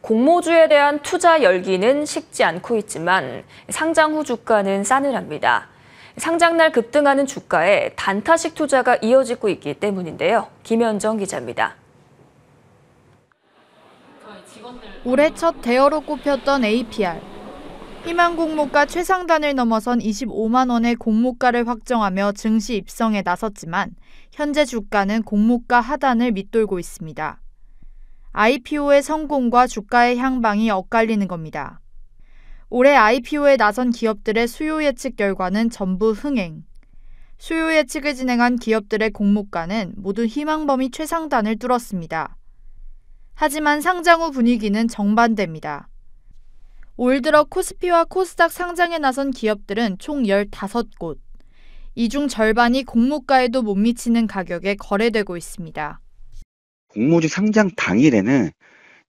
공모주에 대한 투자 열기는 식지 않고 있지만 상장 후 주가는 싸늘합니다. 상장날 급등하는 주가에 단타식 투자가 이어지고 있기 때문인데요. 김현정 기자입니다. 올해 첫 대여로 꼽혔던 APR. 희망 공모가 최상단을 넘어선 25만 원의 공모가를 확정하며 증시 입성에 나섰지만 현재 주가는 공모가 하단을 밑돌고 있습니다. IPO의 성공과 주가의 향방이 엇갈리는 겁니다. 올해 IPO에 나선 기업들의 수요 예측 결과는 전부 흥행. 수요 예측을 진행한 기업들의 공모가는 모두 희망 범위 최상단을 뚫었습니다. 하지만 상장 후 분위기는 정반대입니다. 올 들어 코스피와 코스닥 상장에 나선 기업들은 총 15곳. 이 중 절반이 공모가에도 못 미치는 가격에 거래되고 있습니다. 공모주 상장 당일에는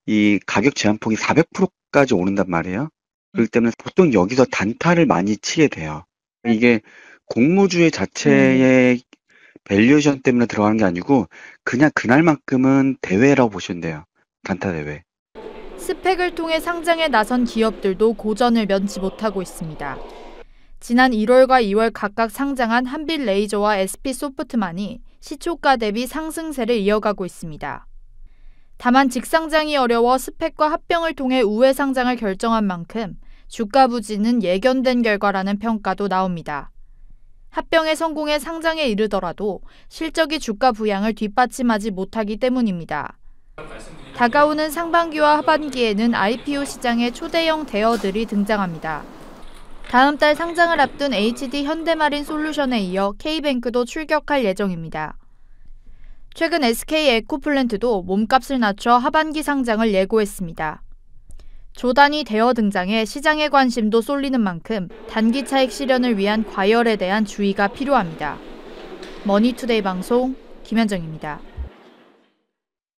이 가격 제한폭이 400%까지 오른단 말이에요. 그렇기 음. 때문에 보통 여기서 단타를 많이 치게 돼요. 네. 이게 공모주의 자체의 밸류에이션 때문에 들어가는 게 아니고 그냥 그날만큼은 대회라고 보시면 돼요. 단타 대회. 스펙을 통해 상장에 나선 기업들도 고전을 면치 못하고 있습니다. 지난 1월과 2월 각각 상장한 한빛 레이저와 SP 소프트만이 시초가 대비 상승세를 이어가고 있습니다. 다만 직상장이 어려워 스펙과 합병을 통해 우회 상장을 결정한 만큼 주가 부진은 예견된 결과라는 평가도 나옵니다. 합병의 성공에 상장에 이르더라도 실적이 주가 부양을 뒷받침하지 못하기 때문입니다. 다가오는 상반기와 하반기에는 IPO 시장의 초대형 대여들이 등장합니다. 다음 달 상장을 앞둔 HD 현대마린 솔루션에 이어 K뱅크도 출격할 예정입니다. 최근 SK 에코플랜트도 몸값을 낮춰 하반기 상장을 예고했습니다. 조단이 대여 등장해 시장의 관심도 쏠리는 만큼 단기 차익 실현을 위한 과열에 대한 주의가 필요합니다. 머니투데이 방송 김현정입니다.